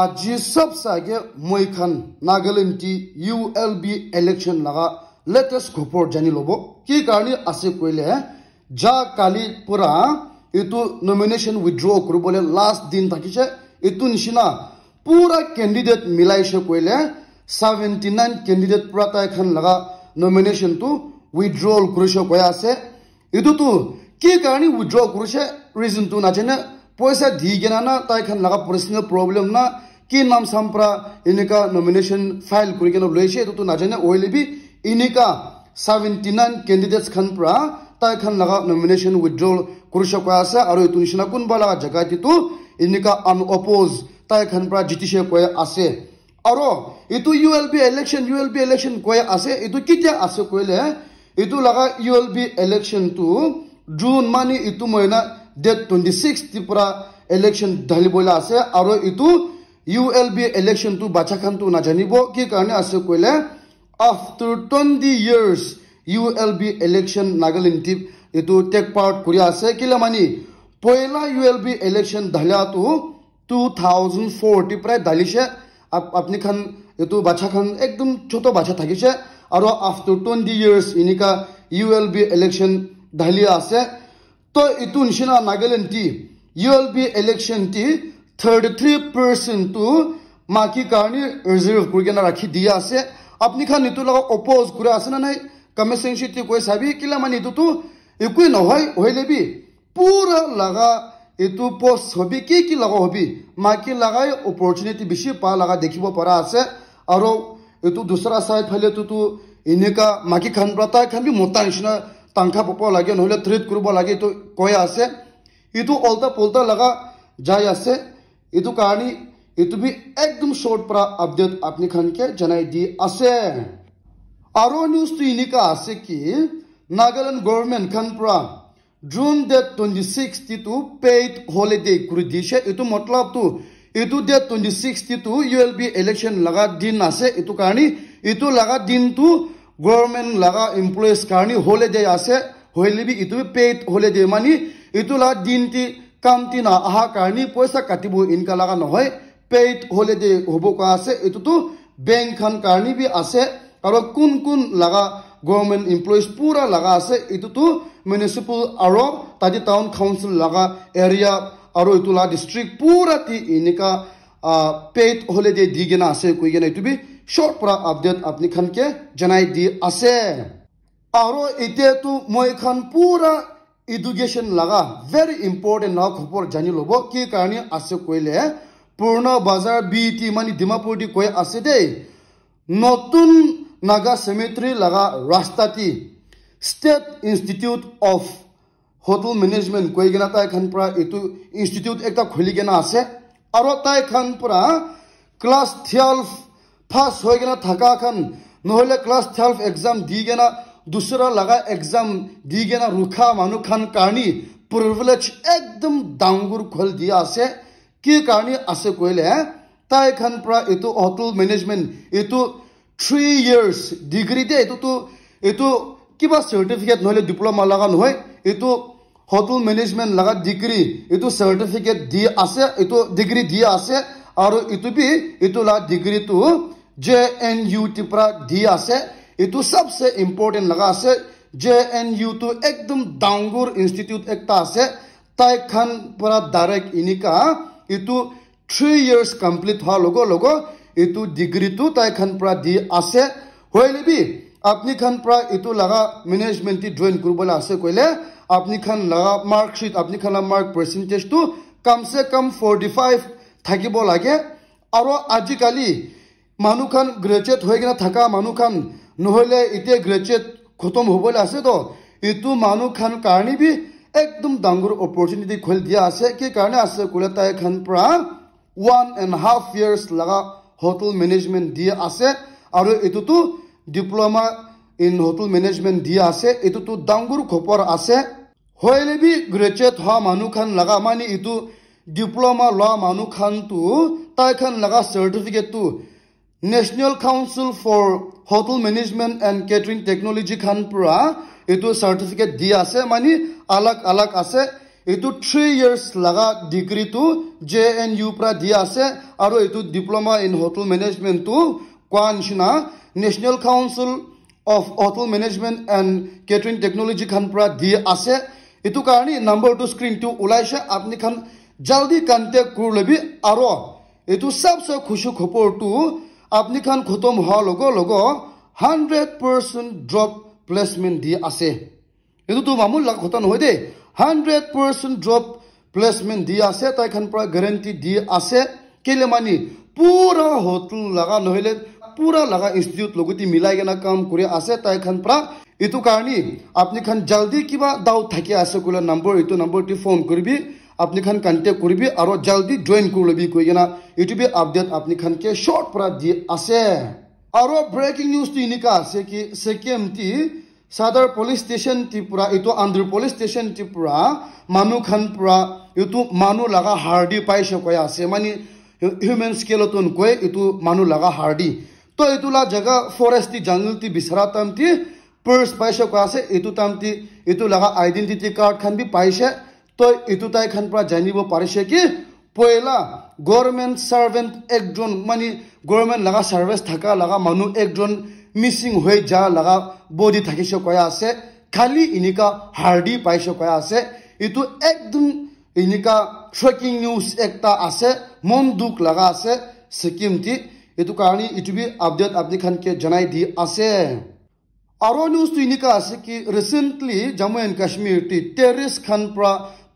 আজি সব সাইগে মই খান নাগালেণ্ড টি ইউ এল বি ইলেকশ্যন লগা লেটেষ্ট খবৰ জানি ল'ব কি কাৰণে আছে কৰিলে যা কালিৰ পৰা এইটো নমিনেশ্যন উইথড্ৰ কৰিবলৈ লাষ্ট দিন থাকিছে এইটো নিচিনা পুৰা কেণ্ডিডেট মিলাইছে কৰিলে ছেভেণ্টি নাইন কেণ্ডিডেট পৰা তাই খান লগা নমিনেশ্যনটো উইথড্ৰ কৰিছে কৈ আছে এইটোতো কি কাৰণে উইথড্ৰ কৰিছে ৰিজনটো নাজানে পইচা দি কিনে না তাই খান লগা পার্সনেল প্রবলেম না কি নাম সামপ্রা এনেকা নমিনেশন ফাইল করে কেন লইছে এটা তো না জানে ওই লিবি এনেকা সেভেন্টি নাইন খান খানপ্রা তাই খান লগা নমিনেশন উইথড্রল করছে কয়া আছে আর এই নিচিন কোনবা লাগা জায়গাটি তো এনেকা আনঅপোজ তাই খান খানপ্রা জিতিছে কয়া আছে আর এই U L B election U L B election কয়া আছে এই কেতিয়া আছে কইলে এই লগা ইউ এল বি ইলেকশন তো জুন মানে এই মহিনা ডেট টুৱেণ্টি ছিক্স পৰা ইলেকশ্যন ঢালিবলৈ আছে আৰু এইটো ইউ এল বি ইলেকশ্যনটো বাচ্ছা খানটো নাজানিব কি কাৰণে আছে কৈলে after twenty years U L B election Nagaland এইটো টেক পাৰ্ট কৰি আছে কেলে মানে পহিলা ইউ এল বি ইলেকশ্যন ঢালিয়াটো টু থাউজেণ্ড ফ'ৰটিৰ পৰাই ঢালিছে আপুনি খান এইটো বাচ্ছা খান একদম ছোট বাচা থাকিছে আৰু আফটাৰ টুৱেণ্টি ইয়েৰ্ছ এনেকুৱা ইউ এল বি ইলেকশ্যন ধালি আছে তো এইটো নিচিনা নাগালেণ্ড টি ইউল বি এলেকশ্যন টি থাৰ্টি থ্ৰী পাৰ্চেণ্টটো মাকীৰ কাৰণে ৰিজাৰ্ভ কৰি কিনে ৰাখি দিয়া আছে আপুনি খান এইটোৰ লগত অপ'জ কৰা আছে নে নাই কমেট সিং চিটি কৈ চাবি কিলা মানে এইটোতো একোৱেই নহয় হৈ ল'বি পুৰা লগা এইটো পষ্ট হবি কি কি লগা হবি মাকী লগাই অপৰচুনিটি বেছি পা লগা দেখিব পৰা আছে আৰু এইটো দোচৰা চাইড ফালেতোটো এনেকুৱা মাকী খান বা তাই খান নিচিনা টাংখা পাব লাগে নহ'লে থ্ৰেড কৰিব লাগে এইটো কৈ আছে এইটো অল্টা পল্টা লগা যাই আছে এইটো কাৰণে এইটো বি একদম শ্বৰ্ট পৰা আপডেট আপুনি খানকে জনাই দি আছে আৰু নিউজটো এনেকুৱা আছে কি নাগালেণ্ড গভৰ্ণমেণ্ট খান পৰা জুন ডেট টুৱেণ্টি ছিক্সটিটো পেইড হলিডে কৰি দিছে এইটো মতলবটো এইটো ডেট টুৱেণ্টি ছিক্সটিটো ইউ এল বি ইলেকশ্যন লগা দিন আছে এইটো কাৰণে এইটো লগা দিনটো গভৰ্ণমেণ্ট লগা এম্প্লয়িজ কাৰণে হলে যে আছে হলে বি ইটো পেইড হলে যে মানে এইটো লগা দিনটি কামটি না অহা কাৰণে পইচা কাটিব ইনকা লগা নহয় পেইড হলে যে হ'ব কোৱা আছে এইটোতো বেংক খান কাৰণে বি আছে আৰু কোন কোন লগা গভৰ্ণমেণ্ট এম্প্লয়িজ পূৰা লগা আছে এইটোতো মিউনিচিপেল আৰু তাতে টাউন কাউঞ্চিল লগা এৰিয়া আৰু এইটো লগা ডিষ্ট্ৰিক্ট পূৰাটি এনেকুৱা পেইড হলে যে দি কিনে আছে কৈ কিনে এইটো বি শ্বৰ্ট আপডেট আপুনি খান জনাই দি আছে আৰু এতিয়াতো মই এখন পুৰা এডুকেশ্যন লগা ভেৰি ইম্পৰ্টেণ্ট নাও খবৰ জানি ল'ব কি কাৰণে আছে কৈলে পূৰ্ণ বজাৰ বি টি মানে ডিমাপুৰ দি কৈ আছে দেই নতুন নাগা চেমেট্ৰি লগা ৰাস্তাটি state institute of hotel management কৈ কিনে খান পৰা এইটো ইনষ্টিটিউট এটা খুলি কিনে আছে আৰু তাই খান পৰা ক্লাছ টুৱেলভ পাছ হৈ কিনে থকা খান নহ'লে ক্লাছ টুৱেলভ এক্সাম দি কিনে দোচৰা লগা এক্সাম দি কিনে ৰখা মানুহ খান কাৰণে প্ৰিভিলেজ একদম ডাঙৰ খোল দি আছে কি কাৰণে আছে কৈলে তাই খান পৰা এইটো হোটেল মেনেজমেণ্ট এইটো থ্ৰী ইয়েৰ্ছ ডিগ্ৰী দে এইটোতো এইটো কিবা চাৰ্টিফিকেট নহ'লে ডিপ্ল'মা লগা নহয় এইটো হোটেল মেনেজমেণ্ট লগা ডিগ্ৰী এইটো চাৰ্টিফিকেট দি আছে এইটো ডিগ্ৰী দিয়া আছে আৰু এইটো বি এইটো লগা ডিগ্ৰীটো জে এন ইউ টিৰ পৰা দি আছে এইটো চবচে ইম্পৰ্টেণ্ট লগা আছে জে এন ইউ টো একদম ডাঙৰ ইনষ্টিটিউট এটা আছে তাইখন পৰা ডাইৰেক্ট ইনিকা এইটো থ্ৰী ইয়াৰ্ছ কমপ্লিট হোৱাৰ লগে লগে এইটো ডিগ্ৰীটো তাইখন পৰা দি আছে হৈ নিবি আপুনি খান পৰা এইটো লগা মেনেজমেণ্টটি জইন কৰিবলৈ আছে কৰিলে আপুনি খান লগা মাৰ্কশ্বীট আপুনি খান মাৰ্ক পাৰ্চেণ্টেজটো কমচে কম ফৰ্টি ফাইভ থাকিব লাগে আৰু আজিকালি মানুহখন গ্ৰেজুৱেট হৈ কিনে থকা মানুহখন নহ'লে এতিয়া গ্ৰেজুৱেট খতম হ'বলৈ আছেতো এইটো মানুহখন কাৰণে বি একদম ডাঙৰ অপৰচুনিটি খুলি দিয়া আছে কি কাৰণে আছে ক'লে তাইখন পৰা ওৱান এণ্ড হাফ ইয়াৰ্ছ লগা হোটেল মেনেজমেণ্ট দি আছে আৰু এইটোতো ডিপ্ল'মা ইন হোটেল মেনেজমেণ্ট দি আছে এইটোতো ডাঙৰ খবৰ আছে হ'লে বি গ্ৰেজুৱেট হোৱা মানুহখন লগা মানে এইটো ডিপ্ল'মা লোৱা মানুহখনটো তাইখন লগা চাৰ্টিফিকেটটো national council for hotel management and catering technology খান পৰা এইটো চাৰ্টিফিকেট দি আছে মানে আলাগ আলাক আছে এইটো থ্ৰী ইয়েৰ্ছ লগা ডিগ্ৰীটো জে এন ইউ পৰা দি আছে আৰু এইটো ডিপ্ল'মা ইন হোটেল মেনেজমেণ্টটো কোৱা নিচিনা national council of hotel management and catering technology খান পৰা দি আছে এইটো কাৰণে নাম্বাৰটো স্ক্ৰীণটো ওলাইছে আপুনি খান জল্দি কণ্টেক্ট কৰি ল'বি আৰু এইটো চবচে খুচু খবৰটো আপনিখান খতম হোৱাৰ লগে লগে হাণ্ড্ৰেড পাৰ্চেণ্ট ড্ৰপ প্লেচমেণ্ট দি আছে এইটোতো মামুল লাগ কথা নহয় দেই হাণ্ড্ৰেড পাৰ্চেণ্ট ড্ৰপ প্লেচমেণ্ট দি আছে পৰা গেৰেণ্টি দি আছে কেলে মানি পুৰা হোটেল লগা নহলে পুৰা লগা ইনষ্টিটিউট লগতি মিলাই কেনা কাম কৰি আছে তাইখান পৰা এইটো কাৰণে আপনি জল্দি কিবা ডাউট থাকি আছে কলে নম্বৰ এই নম্বৰটি ফোন কৰিবি আপনি খান কন্টেক্ট করবি আর জলদি জয়েন করে লবি কই কিনা ইউটিউব আপডেট আপনি খানকে শর্ট পর দি আছে আর ব্রেকিং নিউজ তো ইনকা আছে কি সেকেম টি সাদার পুলিশ স্টেশন ত্রিপুরা এই আন্ধ্র পুলিশ স্টেশন ত্রিপুরা মানু খান পুরা এই মানু লাগা হার্ডি পাইছে কয়া আছে মানে হিউম্যান স্কেলত কয়ে এই মানু লাগা হার্ডি তো এইটা জায়গা ফরেস্ট জঙ্গল টি বিচরা তামতি পার্স পাইছে কয়া আছে এই তামতি এই লাগা আইডেন্টিটি কার্ড খান পাইছে তই এইটো তাই খান পৰা জানিব পাৰিছে কি পহিলা গভৰ্ণমেণ্ট চাৰ্ভেণ্ট একজন মানে গভৰ্ণমেণ্ট লগা চাৰ্ভিছ থকা লগা মানুহ একজন মিচিং হৈ যা লগা বডি থাকিছে কয়া আছে খালি এনেকুৱা হাৰ্ডি পাইছ কয়া আছে এইটো একদম এনেকুৱা শ্ৰকিং নিউজ এটা আছে মন দুখ লগা আছে ছিকিমটি এইটো কাৰণে এইটো বি আপডেট আপুনি খানকে জনাই দি আছে আৰু নিউজটো এনেকুৱা আছে কি ৰিচেণ্টলি জম্মু এণ্ড কাশ্মীৰ টি টেৰিছ খান পৰা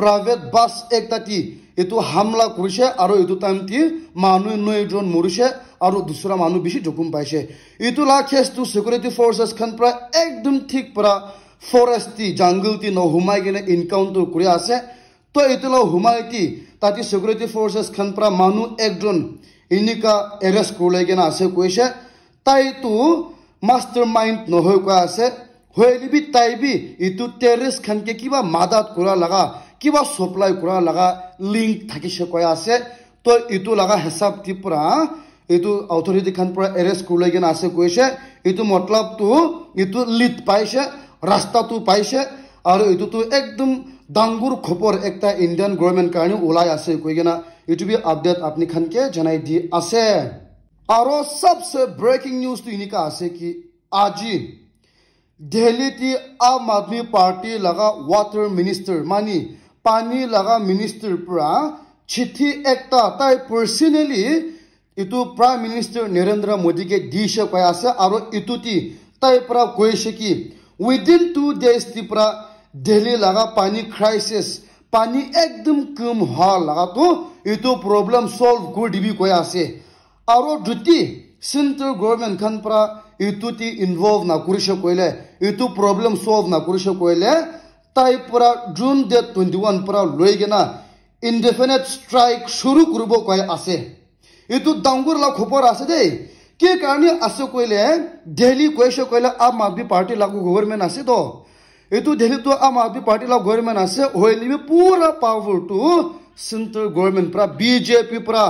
প্ৰাইভেট বাছ এক একটাটি এইটো হামলা কৰিছে আৰু এইটো টাইমটি মানুহ নৈজন মৰিছে আৰু দুচৰা মানুহ বেছি জোকুম পাইছে এইটো লাখেজটো চিকিউৰিটি ফ'ৰ্চেছ খন পৰা একদম ঠিক পৰা ফৰেষ্টটি জাংগলটি নোসোমাই কিনে এনকাউণ্টাৰ কৰি আছে তো এইটোলৈ সোমাই কি তাতে চিকিউৰিটি ফ'ৰ্চেছ খন পৰা মানুহ একজন এনেকুৱা এৰেষ্ট কৰিলে কিনে আছে কৈছে তাইটো মাষ্টাৰ মাইণ্ড নহয় কোৱা আছে হৈ দিবি তাইবি ইটো টেৰিষ্টখনকে কিবা মাদাত কৰা লগা কিবা চপ্লাই কৰা লগা লিংক থাকিছে কয় আছে তো এইটো লগা হিচাপ দি পৰা এইটো অথৰিটি খান পৰা এৰেষ্ট কৰি লৈ কিনে আছে কৈছে এইটো মতলবটো এইটো লিড পাইছে ৰাস্তাটো পাইছে আৰু এইটোতো একদম ডাঙৰ খবৰ এটা ইণ্ডিয়ান গভৰ্ণমেণ্ট কাৰণেও ওলাই আছে কৈ কিনা এইটো বি আপডেট আপুনি খানকে জনাই দি আছে আৰু চবচে ব্ৰেকিং নিউজটো এনেকুৱা আছে কি আজি দিল্লীতি আম আদমি পাৰ্টি লগা ৱাটাৰ মিনিষ্টাৰ মানি পানী লগা মিনিষ্ট্ৰীৰ পৰা চিঠি এটা তাই পাৰ্চনেলি এইটো প্ৰাইম মিনিষ্টাৰ নৰেন্দ্ৰ মোদীকে দিছে কৈ আছে আৰু এইটোতি তাইৰ পৰা কৈছে কি উইডিন টু ডেজটি পৰা দেলহী লগা পানী ক্ৰাইচিছ পানী একদম কম হোৱা লগাটো এইটো প্ৰব্লেম চল্ভ কৰি দিবি কৈ আছে আৰু দুটি চেণ্ট্ৰেল গভৰ্ণমেণ্টখন পৰা এইটো তি ইনভল্ভ নকৰিছে কৰিলে এইটো প্ৰব্লেম চল্ভ নকৰিছে কৰিলে তাই পৰা জুন ডেট টুৱেণ্টি ওৱান পৰা লৈ কিনে ইনডিফিনেট ষ্ট্ৰাইক চুৰু কৰিব কৈ আছে এইটো ডাঙৰ লাগ খবৰ আছে দেই কি কাৰণে আছে কৈলে দেলহি কৈছে কৈলে আম আদমি পাৰ্টী লাগু গভৰ্ণমেণ্ট আছেতো এইটো দেলহিটো আম আদমি পাৰ্টী লাগু গভৰ্ণমেণ্ট আছে হৈ নিবি পুৰা পাৱাৰটো চেণ্ট্ৰেল গভৰ্ণমেণ্ট পৰা বিজেপি পৰা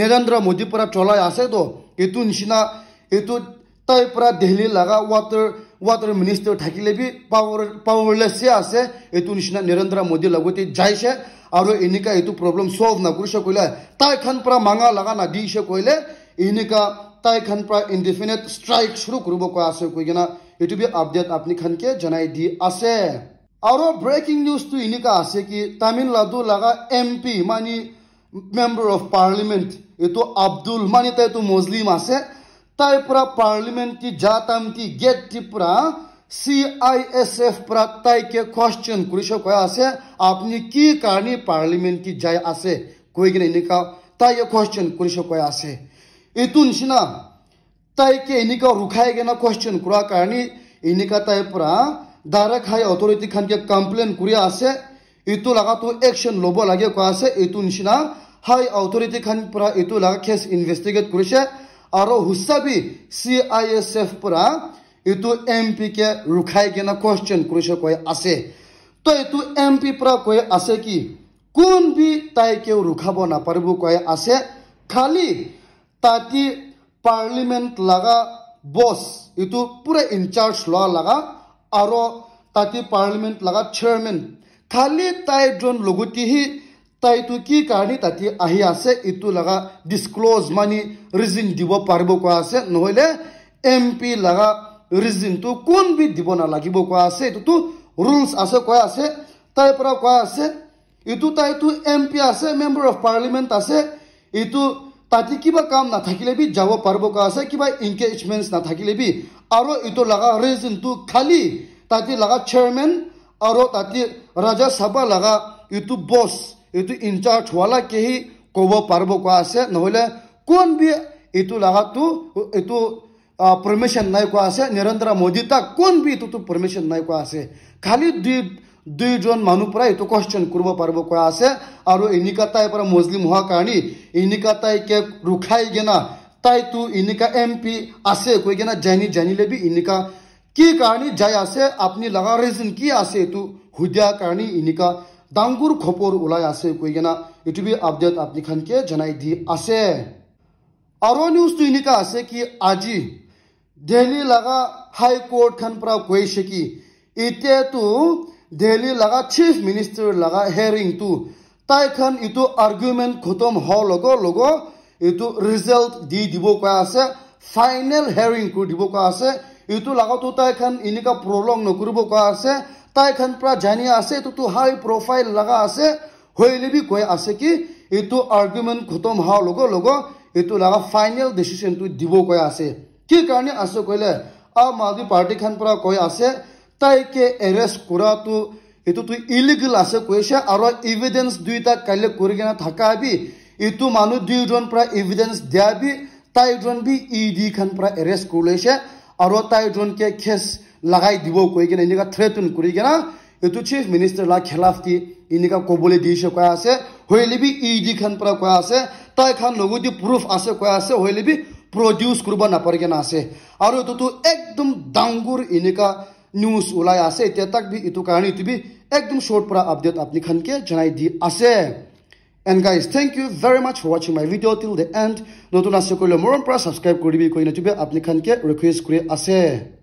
নৰেন্দ্ৰ মোদীৰ পৰা চলাই আছে আছেতো এইটো নিচিনা এইটো তাইৰ পৰা দেলহি লগা ৱাটাৰ ৱাটাৰ মিনিষ্টাৰ থাকিলে বি পাৱাৰ পাৱাৰলেছে আছে এইটো নিচিনা নৰেন্দ্ৰ মোদীৰ লগতে যাইছে আৰু এনেকুৱা এইটো প্ৰব্লেম চল্ভ নকৰিছে কৈলে তাইখন পৰা মাঙা লগা নাদিছে কৈলে এনেকুৱা তাইখন পৰা ইণ্ডিফিনেট ষ্ট্ৰাইক চুৰু কৰিব কোৱা আছে কৈ কিনা এইটো বি আপডেট আপুনি খানকে জনাই দি আছে আৰু ব্ৰেকিং নিউজটো এনেকুৱা আছে কি তামিলনাডু লগা এম পি মানে মেম্বাৰ অফ পাৰ্লিমেণ্ট এইটো আব্দুল মানে তাইটো মুছলিম আছে তাই পৰা পাৰ্লিমেণ্টী যাত আমি গেটটি পৰা চি আই এছ এফ পৰা তাইকে কুৱেশ্যন কৰিছে কয় আছে আপুনি কি কাৰণে পাৰ্লিমেণ্টী যাই আছে কৈ কিনে এনেকুৱা তাইকে কুৱেশ্যন কৰিছে কয় আছে এইটো নিচিনা তাইকে এনেকুৱা ৰখাই কিনে কুৱেশ্যন কৰাৰ কাৰণে এনেকুৱা তাইৰ পৰা ডাইৰেক্ট হাই অথৰিটি খানকে কমপ্লেইন কৰি আছে এইটো লগাটো একশ্যন ল'ব লাগে কোৱা আছে এইটো নিচিনা হাই অথৰিটি খান পৰা এইটো লগা কেছ ইনভেষ্টিগেট কৰিছে আৰু হুচাবি চি আই এছ এফ পৰা এইটো এম পি কে ৰখাই কিনে কুৱেশ্যন কৰিছে কৈ আছে তো এইটো এম পি পৰা কৈ আছে কি কোন বি তাইকে ৰখাব নাপাৰিব কৈ আছে খালি তাতে পাৰ্লিমেণ্ট লগা বছ এইটো পুৰা ইনচাৰ্জ লোৱা লগা আৰু তাতে পাৰ্লিমেণ্ট লগা চেয়াৰমেন খালি তাই যোন লগতেহি তাই তো কি কাৰণে তাতে আহি আছে ইটু লগা ডিসক্লোজ মানে ৰিজিন দিব পাৰিব কোৱা আছে নহলে এম পি লগা তো কোন বি দিব নালাগিব কোৱা আছে এইটোতো ৰুলছ আছে কোৱা আছে তাইৰ পৰা কোৱা আছে ইটু তাইতো এম পি আছে মেম্বাৰ অফ পাৰ্লামেন্ট আছে ইটু তাতে কিবা কাম নাথাকিলে বি যাব পাৰিব কোৱা আছে কিবা ইনকেজমেন্টস নাথাকিলে বি আৰু এইটো লগা ৰিজিনটো তো খালি তাতে লগা চেয়াৰমেন আৰু তাতে ৰাজা লগা এইটো বছ এইটো ইনচাৰ্জ হোৱালৈ কেহি ক'ব পাৰিব কোৱা আছে নহ'লে কোন বি এইটো লগাটো এইটো পাৰ্মিশ্যন নাই কোৱা আছে নৰেন্দ্ৰ মোদী তাক কোন বি এইটোতো পাৰ্মিশ্যন নাই কোৱা আছে খালি দুই দুইজন মানুহ পৰা এইটো কুৱেশ্যন কৰিব পাৰিব কোৱা আছে আৰু এনেকা তাইৰ পৰা মজলিম হোৱাৰ কাৰণে এনেকুৱা তাইকে ৰখাই কিনা তাইতো এনেকা এম পি আছে কৈ কিনে জানি জানি ল'বি এনেকা কি কাৰণে যাই আছে আপুনি লগা ৰিজন কি আছে এইটো সুধিয়াৰ কাৰণে এনেকুৱা ডাঙৰ খবৰ ওলাই আছে কৈ কিনা ইউটিউবি আপডেট আপুনি খানকে জনাই দি আছে আৰু নিউজটো এনেকুৱা আছে কি আজি দিল্লী লগা হাই কোৰ্ট খান পৰা কৈছে কি এতিয়াতো দেলি লগা চিফ মিনিষ্টাৰ লগা হেয়াৰিংটো তাইখন ইটো আৰ্গুমেণ্ট খতম হোৱাৰ লগে লগে এইটো ৰিজাল্ট দি দিব কোৱা আছে ফাইনেল হেয়াৰিংটো দিব কোৱা আছে এইটো লগতো তাইখন এনেকুৱা প্ৰলং নকৰিব কোৱা আছে তাইখান পৰা জানি আছে এইটোতো হাই প্ৰফাইল লগা আছে হৈলিবি কৈ আছে কি এইটো আৰ্গুমেণ্ট খতম হোৱাৰ লগে লগে এইটো লগা ফাইনেল ডিচিশ্যনটো দিব কৈ আছে কি কাৰণে আছে কৈলে আম আদমি পাৰ্টীখন পৰা কৈ আছে তাইকে এৰেষ্ট কৰাটো এইটোতো ইলিগেল আছে কৈছে আৰু ইভিডেঞ্চ দুয়োটা কাইলৈ কৰি কিনে থাকাবি এইটো মানুহ দুয়োজন পৰা ইভিডেঞ্চ দিয়াবি তাইজন বি ই খান পৰা এৰেষ্ট কৰি লৈছে আৰু তাইজনকে খেছ লাগাই দিব কই কিনা এনেকা থ্রেটন করি কিনা এটু চিফ মিনিস্টার লা খেলাফ খেলাফতি এনেকা কবলে দিছে কোৱা আছে হইলিবি ইডি খান পরা কোৱা আছে তাই খান লগতে প্রুফ আছে কোৱা আছে হইলিবি প্রডিউস করব না নাপাৰি কিনা আছে আৰু এইটোতো একদম ডাঙৰ এনেকা নিউজ ওলাই আছে এতিয়া তাক বি এইটো কাহিনী তুমি একদম শর্ট পরা আপডেট আপুনি খানকে জানাই দি আছে And guys, thank you very much for watching my video till the end. নতুন আছে কৰিলে মৰম পৰা ছাবস্ক্ৰাইব কৰিবি কৈ নতুবে আপুনি খানকে ৰিকুৱেষ্ট কৰি আছে